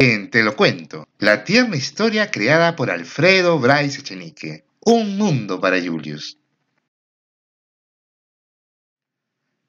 En Te lo cuento, la tierna historia creada por Alfredo Bryce Echenique. Un mundo para Julius.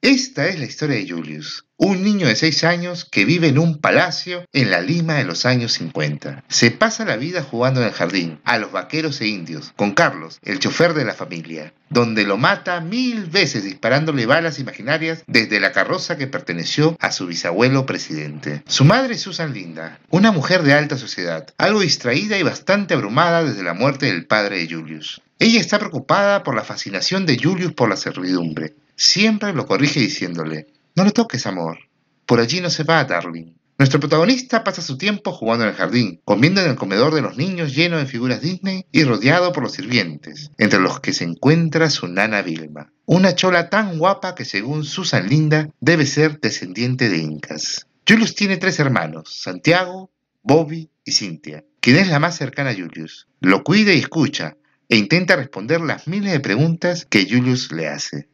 Esta es la historia de Julius, un niño de 6 años que vive en un palacio en la Lima de los años 50. Se pasa la vida jugando en el jardín, a los vaqueros e indios, con Carlos, el chofer de la familia, donde lo mata mil veces disparándole balas imaginarias desde la carroza que perteneció a su bisabuelo presidente. Su madre es Susan Linda, una mujer de alta sociedad, algo distraída y bastante abrumada desde la muerte del padre de Julius. Ella está preocupada por la fascinación de Julius por la servidumbre, siempre lo corrige diciéndole, no lo toques, amor. Por allí no se va, darling. Nuestro protagonista pasa su tiempo jugando en el jardín, comiendo en el comedor de los niños lleno de figuras Disney y rodeado por los sirvientes, entre los que se encuentra su nana Vilma, una chola tan guapa que según Susan Linda debe ser descendiente de incas. Julius tiene tres hermanos, Santiago, Bobby y Cynthia, quien es la más cercana a Julius. Lo cuida y escucha, e intenta responder las miles de preguntas que Julius le hace.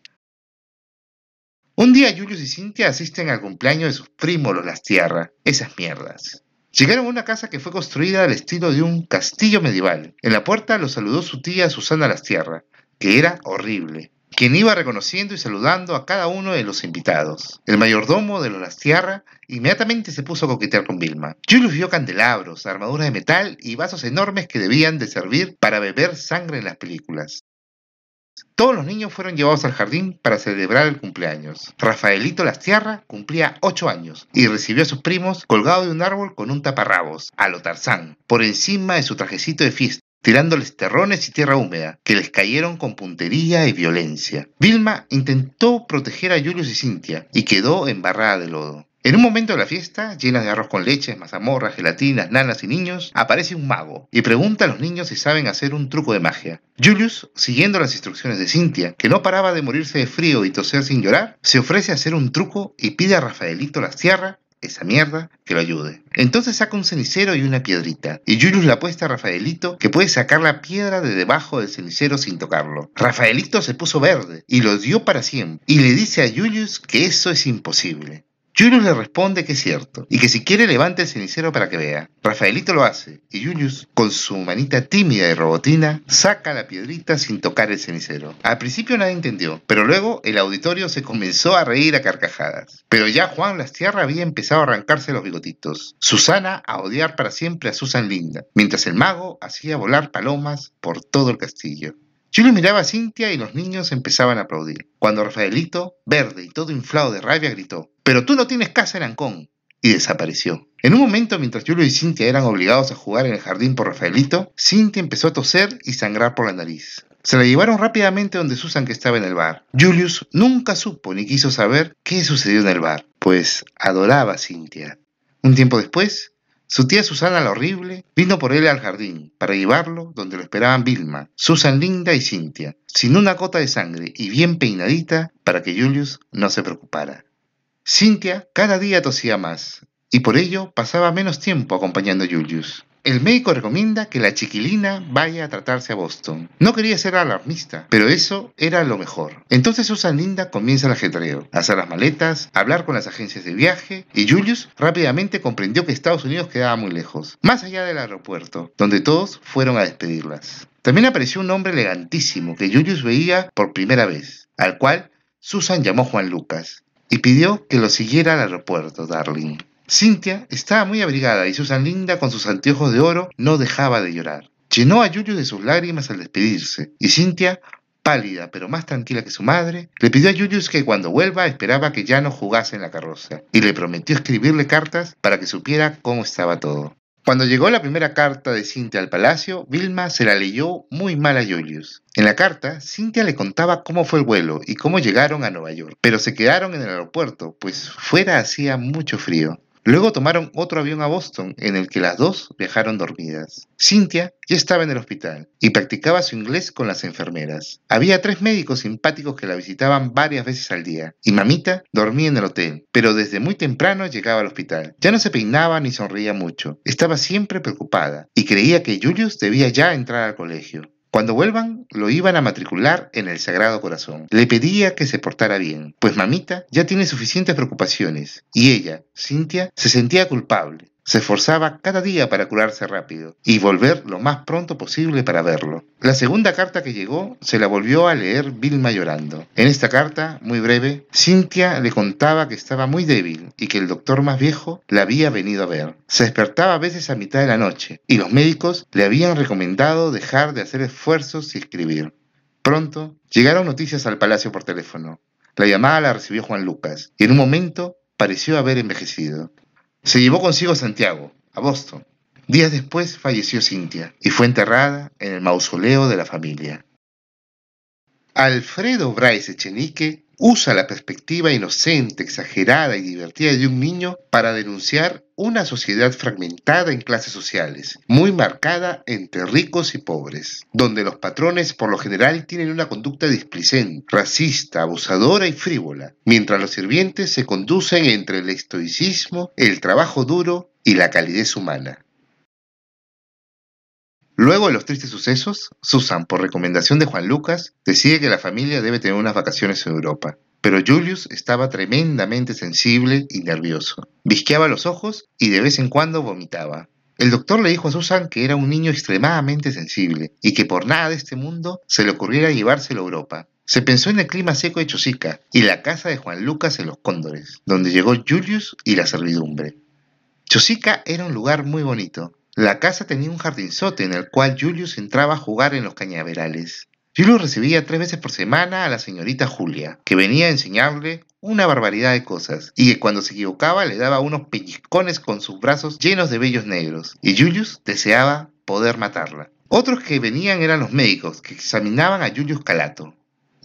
Un día Julius y Cynthia asisten al cumpleaños de sus primos los Las esas mierdas. Llegaron a una casa que fue construida al estilo de un castillo medieval. En la puerta los saludó su tía Susana Las que era horrible, quien iba reconociendo y saludando a cada uno de los invitados. El mayordomo de los Las inmediatamente se puso a coquetear con Vilma. Julius vio candelabros, armaduras de metal y vasos enormes que debían de servir para beber sangre en las películas. Todos los niños fueron llevados al jardín para celebrar el cumpleaños. Rafaelito Tierra cumplía ocho años y recibió a sus primos colgado de un árbol con un taparrabos, a lo Tarzán, por encima de su trajecito de fiesta tirándoles terrones y tierra húmeda, que les cayeron con puntería y violencia. Vilma intentó proteger a Julius y Cintia y quedó embarrada de lodo. En un momento de la fiesta, llena de arroz con leche, mazamorras, gelatinas, nanas y niños, aparece un mago y pregunta a los niños si saben hacer un truco de magia. Julius, siguiendo las instrucciones de Cynthia, que no paraba de morirse de frío y toser sin llorar, se ofrece a hacer un truco y pide a Rafaelito la sierra esa mierda, que lo ayude. Entonces saca un cenicero y una piedrita, y Julius la apuesta a Rafaelito que puede sacar la piedra de debajo del cenicero sin tocarlo. Rafaelito se puso verde y lo dio para siempre, y le dice a Julius que eso es imposible. Julius le responde que es cierto y que si quiere levante el cenicero para que vea. Rafaelito lo hace y Julius, con su manita tímida y robotina, saca la piedrita sin tocar el cenicero. Al principio nadie entendió, pero luego el auditorio se comenzó a reír a carcajadas. Pero ya Juan Lastierra había empezado a arrancarse los bigotitos, Susana a odiar para siempre a Susan Linda, mientras el mago hacía volar palomas por todo el castillo. Julius miraba a Cintia y los niños empezaban a aplaudir. Cuando Rafaelito, verde y todo inflado de rabia, gritó, Pero tú no tienes casa en Ancón. Y desapareció. En un momento, mientras Julio y Cintia eran obligados a jugar en el jardín por Rafaelito, Cintia empezó a toser y sangrar por la nariz. Se la llevaron rápidamente donde Susan que estaba en el bar. Julius nunca supo ni quiso saber qué sucedió en el bar, pues adoraba a Cintia. Un tiempo después, su tía Susana la horrible vino por él al jardín para llevarlo donde lo esperaban Vilma, Susan linda y Cintia, sin una gota de sangre y bien peinadita para que Julius no se preocupara. Cintia cada día tosía más y por ello pasaba menos tiempo acompañando a Julius. El médico recomienda que la chiquilina vaya a tratarse a Boston. No quería ser alarmista, pero eso era lo mejor. Entonces Susan Linda comienza el ajetreo, hacer las maletas, hablar con las agencias de viaje, y Julius rápidamente comprendió que Estados Unidos quedaba muy lejos, más allá del aeropuerto, donde todos fueron a despedirlas. También apareció un hombre elegantísimo que Julius veía por primera vez, al cual Susan llamó Juan Lucas, y pidió que lo siguiera al aeropuerto, Darling. Cintia estaba muy abrigada y Susan Linda, con sus anteojos de oro, no dejaba de llorar. Llenó a Julius de sus lágrimas al despedirse, y Cintia, pálida pero más tranquila que su madre, le pidió a Julius que cuando vuelva esperaba que ya no jugase en la carroza, y le prometió escribirle cartas para que supiera cómo estaba todo. Cuando llegó la primera carta de Cintia al palacio, Vilma se la leyó muy mal a Julius. En la carta, Cintia le contaba cómo fue el vuelo y cómo llegaron a Nueva York, pero se quedaron en el aeropuerto, pues fuera hacía mucho frío. Luego tomaron otro avión a Boston, en el que las dos viajaron dormidas. Cynthia ya estaba en el hospital y practicaba su inglés con las enfermeras. Había tres médicos simpáticos que la visitaban varias veces al día, y mamita dormía en el hotel, pero desde muy temprano llegaba al hospital. Ya no se peinaba ni sonreía mucho, estaba siempre preocupada y creía que Julius debía ya entrar al colegio. Cuando vuelvan, lo iban a matricular en el Sagrado Corazón. Le pedía que se portara bien, pues mamita ya tiene suficientes preocupaciones. Y ella, Cintia, se sentía culpable. Se esforzaba cada día para curarse rápido y volver lo más pronto posible para verlo. La segunda carta que llegó se la volvió a leer Vilma llorando. En esta carta, muy breve, Cintia le contaba que estaba muy débil y que el doctor más viejo la había venido a ver. Se despertaba a veces a mitad de la noche y los médicos le habían recomendado dejar de hacer esfuerzos y escribir. Pronto llegaron noticias al palacio por teléfono. La llamada la recibió Juan Lucas y en un momento pareció haber envejecido. Se llevó consigo a Santiago, a Boston. Días después falleció Cintia y fue enterrada en el mausoleo de la familia. Alfredo Bryce Echenique usa la perspectiva inocente, exagerada y divertida de un niño para denunciar una sociedad fragmentada en clases sociales, muy marcada entre ricos y pobres, donde los patrones por lo general tienen una conducta displicente, racista, abusadora y frívola, mientras los sirvientes se conducen entre el estoicismo, el trabajo duro y la calidez humana. Luego de los tristes sucesos, Susan, por recomendación de Juan Lucas, decide que la familia debe tener unas vacaciones en Europa. Pero Julius estaba tremendamente sensible y nervioso. Visqueaba los ojos y de vez en cuando vomitaba. El doctor le dijo a Susan que era un niño extremadamente sensible y que por nada de este mundo se le ocurriera llevárselo a Europa. Se pensó en el clima seco de Chosica y la casa de Juan Lucas en los Cóndores, donde llegó Julius y la servidumbre. Chosica era un lugar muy bonito, la casa tenía un jardinzote en el cual Julius entraba a jugar en los cañaverales. Julius recibía tres veces por semana a la señorita Julia, que venía a enseñarle una barbaridad de cosas, y que cuando se equivocaba le daba unos pellizcones con sus brazos llenos de vellos negros, y Julius deseaba poder matarla. Otros que venían eran los médicos, que examinaban a Julius Calato.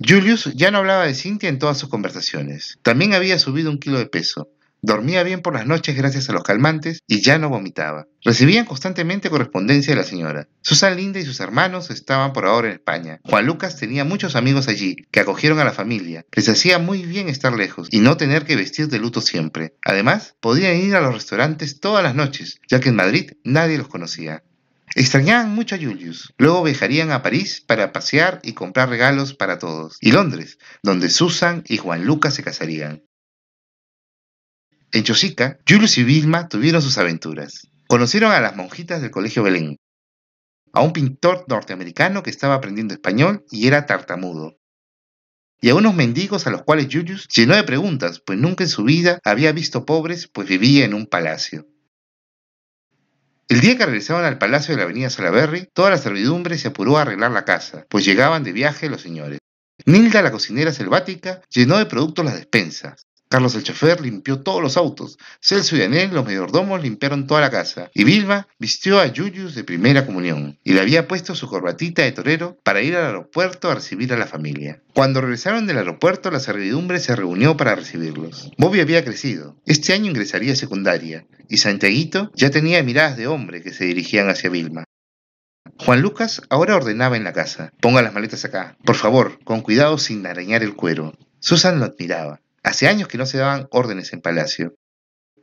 Julius ya no hablaba de Cynthia en todas sus conversaciones. También había subido un kilo de peso. Dormía bien por las noches gracias a los calmantes y ya no vomitaba. Recibían constantemente correspondencia de la señora. Susan Linda y sus hermanos estaban por ahora en España. Juan Lucas tenía muchos amigos allí, que acogieron a la familia. Les hacía muy bien estar lejos y no tener que vestir de luto siempre. Además, podían ir a los restaurantes todas las noches, ya que en Madrid nadie los conocía. Extrañaban mucho a Julius. Luego viajarían a París para pasear y comprar regalos para todos. Y Londres, donde Susan y Juan Lucas se casarían. En Chosica, Julius y Vilma tuvieron sus aventuras. Conocieron a las monjitas del Colegio Belén, a un pintor norteamericano que estaba aprendiendo español y era tartamudo, y a unos mendigos a los cuales Julius llenó de preguntas, pues nunca en su vida había visto pobres, pues vivía en un palacio. El día que regresaban al palacio de la avenida Salaberry, toda la servidumbre se apuró a arreglar la casa, pues llegaban de viaje los señores. Nilda, la cocinera selvática, llenó de productos las despensas. Carlos el chofer limpió todos los autos, Celso y Daniel, los mayordomos, limpiaron toda la casa, y Vilma vistió a Yuyus de primera comunión, y le había puesto su corbatita de torero para ir al aeropuerto a recibir a la familia. Cuando regresaron del aeropuerto, la servidumbre se reunió para recibirlos. Bobby había crecido, este año ingresaría a secundaria, y Santiaguito ya tenía miradas de hombre que se dirigían hacia Vilma. Juan Lucas ahora ordenaba en la casa. Ponga las maletas acá. Por favor, con cuidado sin arañar el cuero. Susan lo admiraba. Hace años que no se daban órdenes en palacio.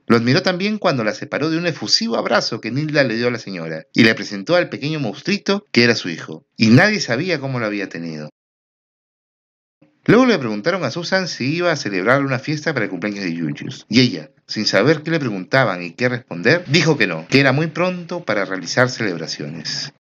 Lo admiró también cuando la separó de un efusivo abrazo que Nilda le dio a la señora y le presentó al pequeño monstruito que era su hijo, y nadie sabía cómo lo había tenido. Luego le preguntaron a Susan si iba a celebrar una fiesta para el cumpleaños de Julius, y ella, sin saber qué le preguntaban y qué responder, dijo que no, que era muy pronto para realizar celebraciones.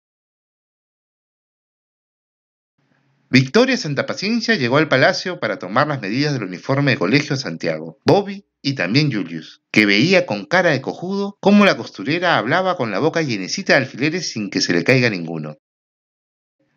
Victoria Santa Paciencia llegó al palacio para tomar las medidas del uniforme de colegio Santiago. Bobby y también Julius, que veía con cara de cojudo cómo la costurera hablaba con la boca llenecita de alfileres sin que se le caiga ninguno.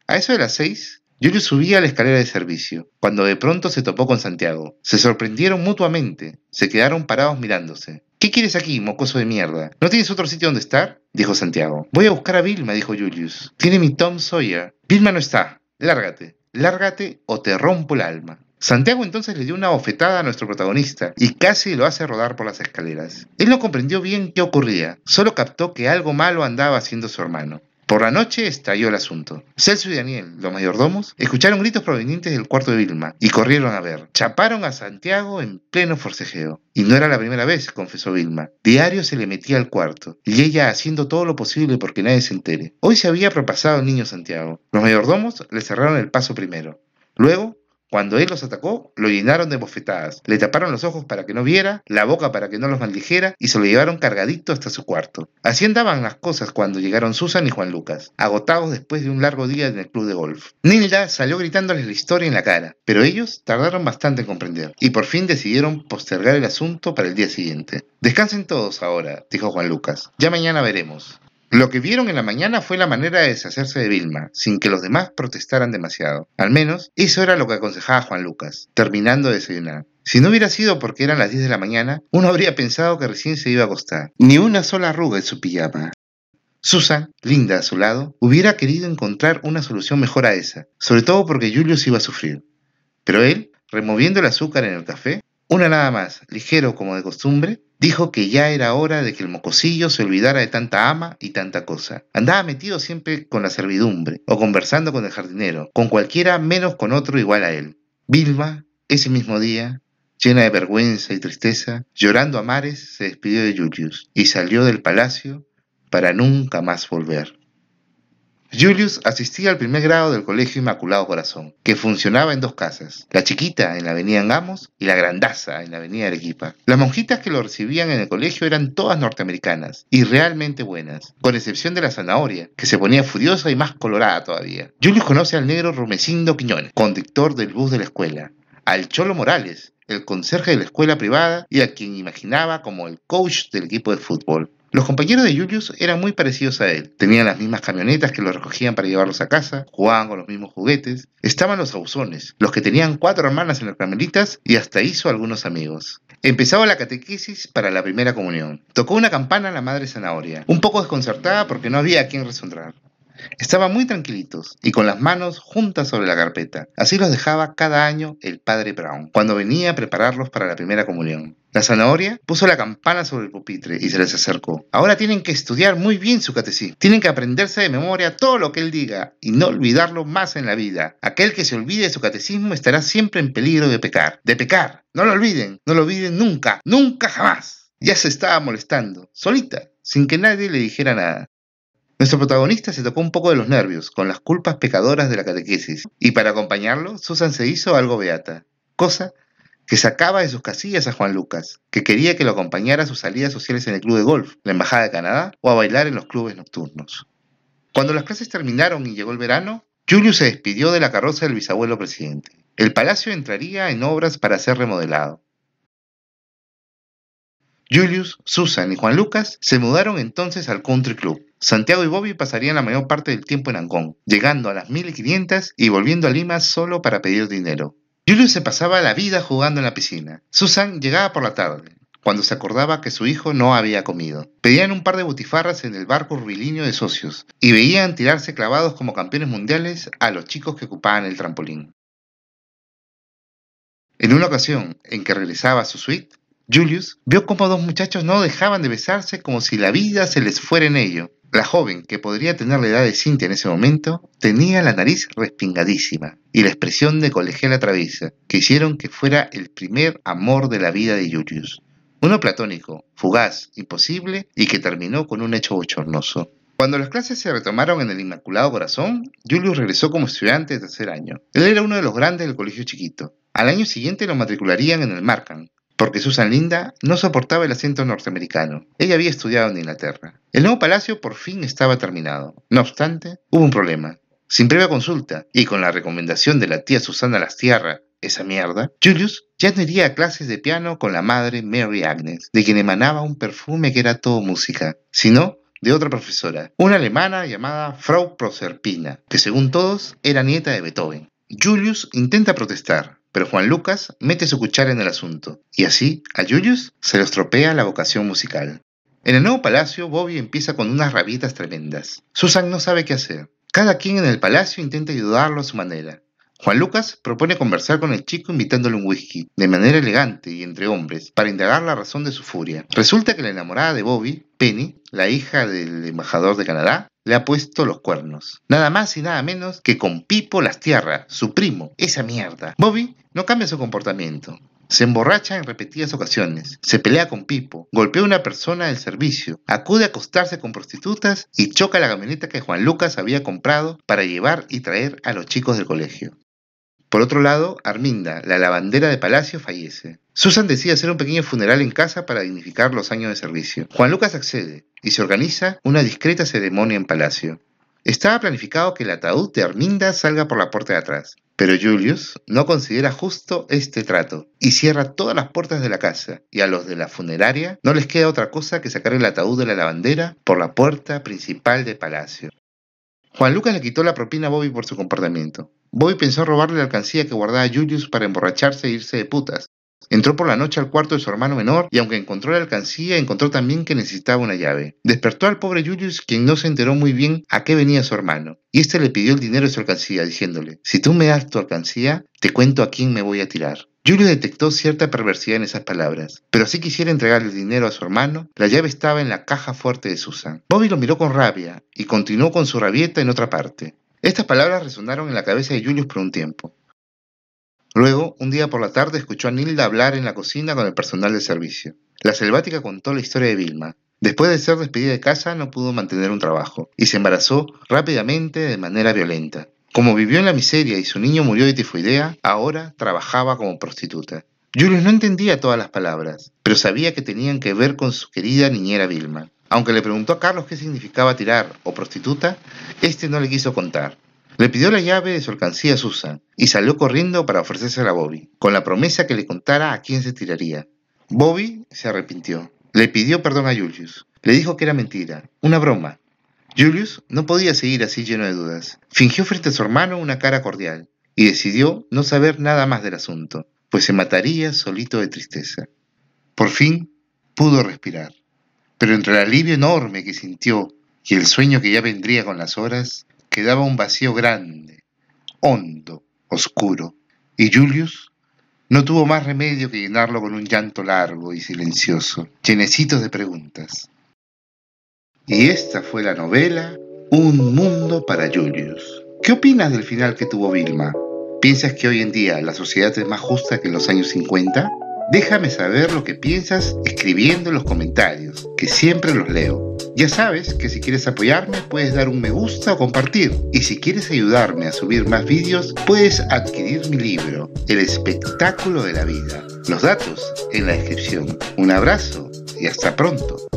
A eso de las seis, Julius subía a la escalera de servicio, cuando de pronto se topó con Santiago. Se sorprendieron mutuamente, se quedaron parados mirándose. ¿Qué quieres aquí, mocoso de mierda? ¿No tienes otro sitio donde estar? dijo Santiago. Voy a buscar a Vilma, dijo Julius. Tiene mi Tom Sawyer. Vilma no está. Lárgate lárgate o te rompo el alma. Santiago entonces le dio una bofetada a nuestro protagonista y casi lo hace rodar por las escaleras. Él no comprendió bien qué ocurría, solo captó que algo malo andaba haciendo su hermano. Por la noche estalló el asunto. Celso y Daniel, los mayordomos, escucharon gritos provenientes del cuarto de Vilma y corrieron a ver. Chaparon a Santiago en pleno forcejeo. Y no era la primera vez, confesó Vilma. Diario se le metía al cuarto y ella haciendo todo lo posible porque nadie se entere. Hoy se había propasado el niño Santiago. Los mayordomos le cerraron el paso primero. Luego cuando él los atacó, lo llenaron de bofetadas, le taparon los ojos para que no viera, la boca para que no los maldijera y se lo llevaron cargadito hasta su cuarto. Así andaban las cosas cuando llegaron Susan y Juan Lucas, agotados después de un largo día en el club de golf. Nilda salió gritándoles la historia en la cara, pero ellos tardaron bastante en comprender y por fin decidieron postergar el asunto para el día siguiente. Descansen todos ahora, dijo Juan Lucas. Ya mañana veremos. Lo que vieron en la mañana fue la manera de deshacerse de Vilma, sin que los demás protestaran demasiado. Al menos, eso era lo que aconsejaba Juan Lucas, terminando de desayunar. Si no hubiera sido porque eran las 10 de la mañana, uno habría pensado que recién se iba a acostar. Ni una sola arruga en su pijama. Susan, linda a su lado, hubiera querido encontrar una solución mejor a esa, sobre todo porque Julius iba a sufrir. Pero él, removiendo el azúcar en el café, una nada más, ligero como de costumbre, Dijo que ya era hora de que el mocosillo se olvidara de tanta ama y tanta cosa. Andaba metido siempre con la servidumbre, o conversando con el jardinero, con cualquiera menos con otro igual a él. Vilma, ese mismo día, llena de vergüenza y tristeza, llorando a mares, se despidió de Julius y salió del palacio para nunca más volver. Julius asistía al primer grado del Colegio Inmaculado Corazón, que funcionaba en dos casas, la chiquita en la avenida Angamos y la grandaza en la avenida Arequipa. Las monjitas que lo recibían en el colegio eran todas norteamericanas y realmente buenas, con excepción de la zanahoria, que se ponía furiosa y más colorada todavía. Julius conoce al negro Rumecindo Quiñones, conductor del bus de la escuela, al Cholo Morales, el conserje de la escuela privada y a quien imaginaba como el coach del equipo de fútbol. Los compañeros de Julius eran muy parecidos a él. Tenían las mismas camionetas que los recogían para llevarlos a casa, jugaban con los mismos juguetes. Estaban los ausones, los que tenían cuatro hermanas en las carmelitas y hasta hizo algunos amigos. Empezaba la catequesis para la primera comunión. Tocó una campana la madre zanahoria, un poco desconcertada porque no había a quien resonar. Estaban muy tranquilitos y con las manos juntas sobre la carpeta. Así los dejaba cada año el padre Brown, cuando venía a prepararlos para la primera comunión. La zanahoria puso la campana sobre el pupitre y se les acercó. Ahora tienen que estudiar muy bien su catecismo. Tienen que aprenderse de memoria todo lo que él diga y no olvidarlo más en la vida. Aquel que se olvide de su catecismo estará siempre en peligro de pecar. De pecar. No lo olviden. No lo olviden nunca. Nunca jamás. Ya se estaba molestando. Solita sin que nadie le dijera nada. Nuestro protagonista se tocó un poco de los nervios con las culpas pecadoras de la catequesis, y para acompañarlo, Susan se hizo algo beata, cosa que sacaba de sus casillas a Juan Lucas, que quería que lo acompañara a sus salidas sociales en el club de golf, la Embajada de Canadá o a bailar en los clubes nocturnos. Cuando las clases terminaron y llegó el verano, Julius se despidió de la carroza del bisabuelo presidente. El palacio entraría en obras para ser remodelado. Julius, Susan y Juan Lucas se mudaron entonces al Country Club, Santiago y Bobby pasarían la mayor parte del tiempo en Kong, llegando a las 1500 y volviendo a Lima solo para pedir dinero. Julio se pasaba la vida jugando en la piscina. Susan llegaba por la tarde, cuando se acordaba que su hijo no había comido. Pedían un par de butifarras en el barco rubilíneo de socios y veían tirarse clavados como campeones mundiales a los chicos que ocupaban el trampolín. En una ocasión en que regresaba a su suite, Julius vio como dos muchachos no dejaban de besarse como si la vida se les fuera en ello. La joven, que podría tener la edad de Cintia en ese momento, tenía la nariz respingadísima y la expresión de colegiala traviesa, que hicieron que fuera el primer amor de la vida de Julius. Uno platónico, fugaz, imposible y que terminó con un hecho bochornoso. Cuando las clases se retomaron en el Inmaculado Corazón, Julius regresó como estudiante de tercer año. Él era uno de los grandes del colegio chiquito. Al año siguiente lo matricularían en el Markham, porque Susan Linda no soportaba el acento norteamericano. Ella había estudiado en Inglaterra. El nuevo palacio por fin estaba terminado. No obstante, hubo un problema. Sin previa consulta y con la recomendación de la tía Susana Lastierra, esa mierda, Julius ya no iría a clases de piano con la madre Mary Agnes, de quien emanaba un perfume que era todo música, sino de otra profesora, una alemana llamada Frau Proserpina, que según todos era nieta de Beethoven. Julius intenta protestar, pero Juan Lucas mete su cuchara en el asunto, y así a Julius se le estropea la vocación musical. En el nuevo palacio, Bobby empieza con unas rabietas tremendas. Susan no sabe qué hacer. Cada quien en el palacio intenta ayudarlo a su manera, Juan Lucas propone conversar con el chico invitándole un whisky, de manera elegante y entre hombres, para indagar la razón de su furia. Resulta que la enamorada de Bobby, Penny, la hija del embajador de Canadá, le ha puesto los cuernos. Nada más y nada menos que con Pipo las tierras, su primo, esa mierda. Bobby no cambia su comportamiento. Se emborracha en repetidas ocasiones, se pelea con Pipo, golpea a una persona del servicio, acude a acostarse con prostitutas y choca la camioneta que Juan Lucas había comprado para llevar y traer a los chicos del colegio. Por otro lado, Arminda, la lavandera de Palacio, fallece. Susan decide hacer un pequeño funeral en casa para dignificar los años de servicio. Juan Lucas accede y se organiza una discreta ceremonia en Palacio. Estaba planificado que el ataúd de Arminda salga por la puerta de atrás, pero Julius no considera justo este trato y cierra todas las puertas de la casa y a los de la funeraria no les queda otra cosa que sacar el ataúd de la lavandera por la puerta principal de palacio. Juan Lucas le quitó la propina a Bobby por su comportamiento, Bobby pensó robarle la alcancía que guardaba Julius para emborracharse e irse de putas. Entró por la noche al cuarto de su hermano menor y aunque encontró la alcancía, encontró también que necesitaba una llave. Despertó al pobre Julius, quien no se enteró muy bien a qué venía su hermano, y este le pidió el dinero de su alcancía, diciéndole, si tú me das tu alcancía, te cuento a quién me voy a tirar. Julius detectó cierta perversidad en esas palabras, pero así quisiera entregarle el dinero a su hermano, la llave estaba en la caja fuerte de Susan. Bobby lo miró con rabia y continuó con su rabieta en otra parte. Estas palabras resonaron en la cabeza de Julius por un tiempo. Luego, un día por la tarde, escuchó a Nilda hablar en la cocina con el personal de servicio. La selvática contó la historia de Vilma. Después de ser despedida de casa, no pudo mantener un trabajo y se embarazó rápidamente de manera violenta. Como vivió en la miseria y su niño murió de tifoidea, ahora trabajaba como prostituta. Julius no entendía todas las palabras, pero sabía que tenían que ver con su querida niñera Vilma. Aunque le preguntó a Carlos qué significaba tirar o prostituta, este no le quiso contar. Le pidió la llave de su alcancía a Susan y salió corriendo para ofrecérsela a Bobby, con la promesa que le contara a quién se tiraría. Bobby se arrepintió. Le pidió perdón a Julius. Le dijo que era mentira, una broma. Julius no podía seguir así lleno de dudas. Fingió frente a su hermano una cara cordial y decidió no saber nada más del asunto, pues se mataría solito de tristeza. Por fin pudo respirar. Pero entre el alivio enorme que sintió y el sueño que ya vendría con las horas, quedaba un vacío grande, hondo, oscuro, y Julius no tuvo más remedio que llenarlo con un llanto largo y silencioso, llenecito de preguntas. Y esta fue la novela Un mundo para Julius. ¿Qué opinas del final que tuvo Vilma? ¿Piensas que hoy en día la sociedad es más justa que en los años 50? Déjame saber lo que piensas escribiendo en los comentarios, que siempre los leo. Ya sabes que si quieres apoyarme puedes dar un me gusta o compartir. Y si quieres ayudarme a subir más vídeos, puedes adquirir mi libro, El espectáculo de la vida. Los datos en la descripción. Un abrazo y hasta pronto.